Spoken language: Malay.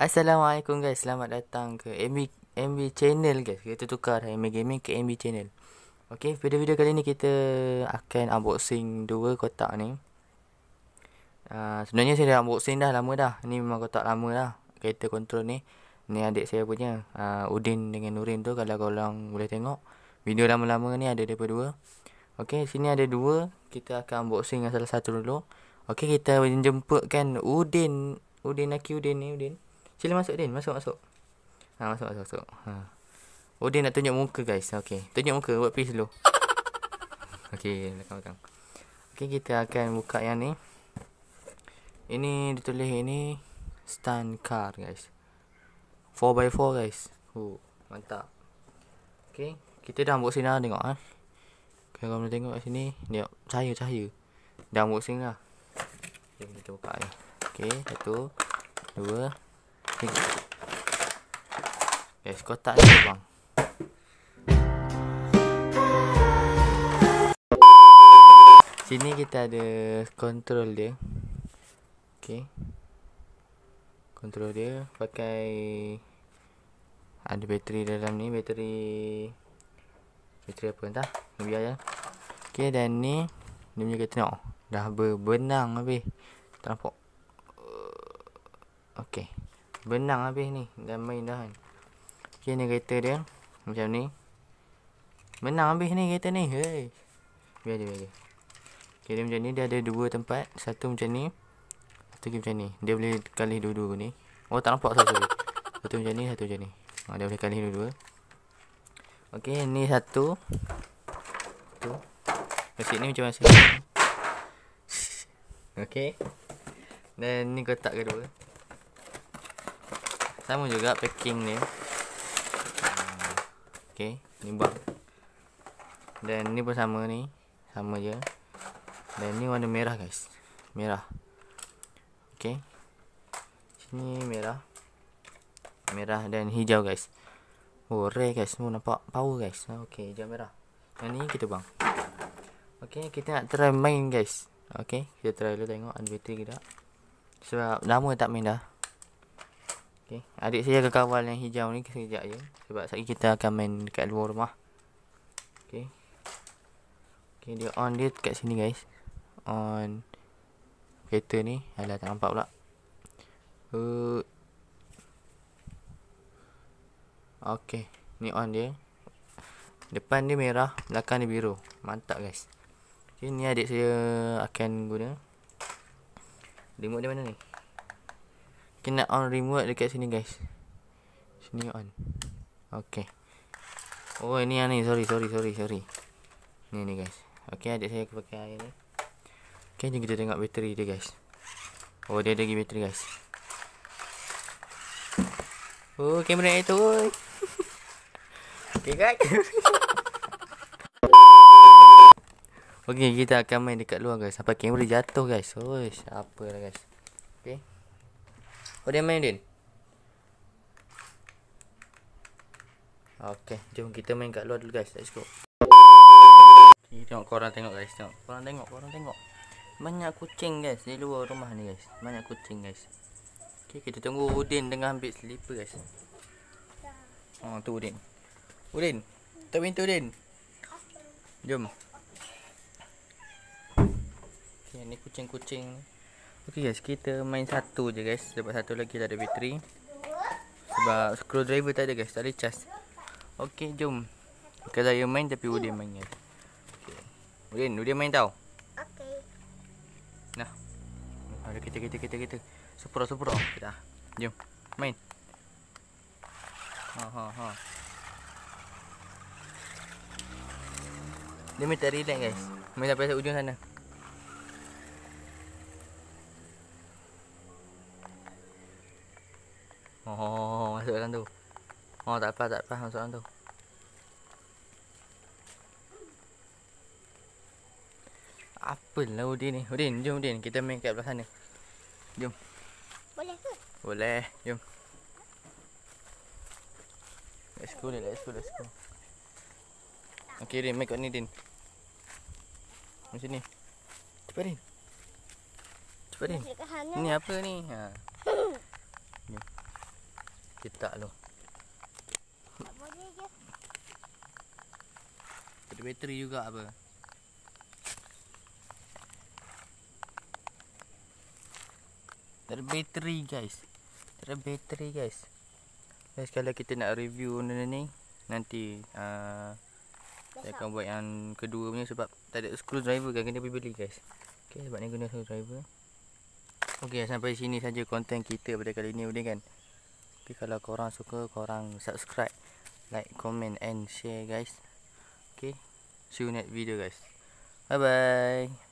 Assalamualaikum guys, selamat datang ke MB, MB Channel guys Kita tukar MB Gaming ke MB Channel Ok, pada video kali ni kita akan unboxing dua kotak ni uh, Sebenarnya saya dah unboxing dah lama dah Ni memang kotak lama lah, kereta kontrol ni Ni adik saya punya, uh, Udin dengan Nurin tu Kalau korang boleh tengok Video lama-lama ni ada daripada dua Okey, sini ada dua. Kita akan unboxing dengan salah satu dulu. Okey, kita jemputkan Udin. Udin nak Aki Udin ni, Udin. Sila masuk, Udin. Masuk, masuk. Ha, masuk, masuk, masuk. Ha. Udin nak tunjuk muka, guys. Okey, tunjuk muka. Buat peace dulu. Okey, nak belakang. Okey, kita akan buka yang ni. Ini ditulis ini stand car guys. 4x4 guys. Oh, mantap. Okey, kita dah unboxing dah tengok ah. Eh. Kalau boleh tengok kat sini Dia cahaya-cahaya Dah unboxing lah okay, Kita buka ni Okay Satu Dua Tiga Guys eh, kotak ni bang Sini kita ada Control dia Okay Control dia Pakai Ada bateri dalam ni Bateri Bateri apa entah biar ya. Okey dan ni ni punya kereta tengok. Dah berbenang habis. Terlampak. Uh, okay, Benang habis ni dan main dah kan. Okey ni kereta dia macam ni. Benang habis ni kereta ni. Hei. Biar dia biar dia. Okey dia macam ni dia ada dua tempat. Satu macam ni. Satu macam ni. Dia boleh kali dua-dua ni. Oh tak nampak satu. Satu macam ni, satu macam ni. Oh, dia boleh kali dua-dua. okay ni satu tu Kotak ni macam biasa Okay Dan ni kotak kedua Sama juga packing ni Okay Ni bak Dan ni pun sama ni Sama je Dan ni warna merah guys Merah Okay Sini merah Merah dan hijau guys Oh rare guys Nampak power guys Okay hijau merah yang ni kita buang Okay kita nak try main guys Okay kita try dulu tengok ada bateri ke tak Sebab lama tak main dah Okay adik saya akan kawal yang hijau ni sekejap je Sebab sekejap kita akan main dekat luar rumah Okay Okay dia on dia dekat sini guys On Kereta ni Alah tak nampak pula uh. ni on dia Depan dia merah, belakang dia biru. Mantap guys. Okay, ni adik saya akan guna. Remote dia mana ni? Kena okay, on remote dekat sini guys. Sini on. Okay. Oh ini ni sorry sorry sorry sorry. Ni ni guys. Okey adik saya pakai air ni. Okey jom kita tengok bateri dia guys. Oh dia ada lagi bateri guys. Oh kamera itu Oh kan? okay kita akan main dekat luar guys. Sampai kamera jatuh guys. Oish, apa lah guys. Okay, Oh, dia main, Din. Okey, jom kita main kat luar dulu guys. Let's go. Okay, tengok korang tengok guys. Tengok. Korang tengok, korang tengok. Banyak kucing guys di luar rumah ni guys. Banyak kucing guys. Okay kita tunggu Udin tengah ambil sleeper guys. Oh, tu Udin. Udin, Tutup pintu Urin. Jom. Okay, ni kucing-kucing. Okay guys, kita main satu je guys. Dapat satu lagi tak ada bateri. Sebab screwdriver tak ada guys. Tak ada charge. Okay, jom. Bukan saya main tapi Udin main guys. Okay. Udin, Udin main tau. Okay. Nah. Ada kita, kita, kita, kita. Supra, supra. Kita. Jom. Main. Ha, ha, ha. Dia minta relax guys Main sampai sampai ujung sana oh, oh, oh, oh masuk dalam tu Oh tak apa tak apa masuk dalam tu Apalah Udin ni Udin jom Udin kita main kat belah sana Jom Boleh ke? Boleh jom Let's go, let's go, let's go. Okay, Rin, make up ni, Din. Macam ni. Cepat ni. Cepat ni. Eh? Ni apa ni? Ha. Ni. Kita lo. Ada bateri juga apa? Ada bateri guys. Ada bateri guys. Guys kalau kita nak review benda ni nanti uh, saya akan buat yang kedua punya sebab tak ada screwdriver kan kena beli guys. Okey sebab ni guna screwdriver. Okey sampai sini saja konten kita pada kali ini boleh kan. Okay, kalau korang suka korang subscribe, like, comment and share guys. Okey. See you next video guys. Bye bye.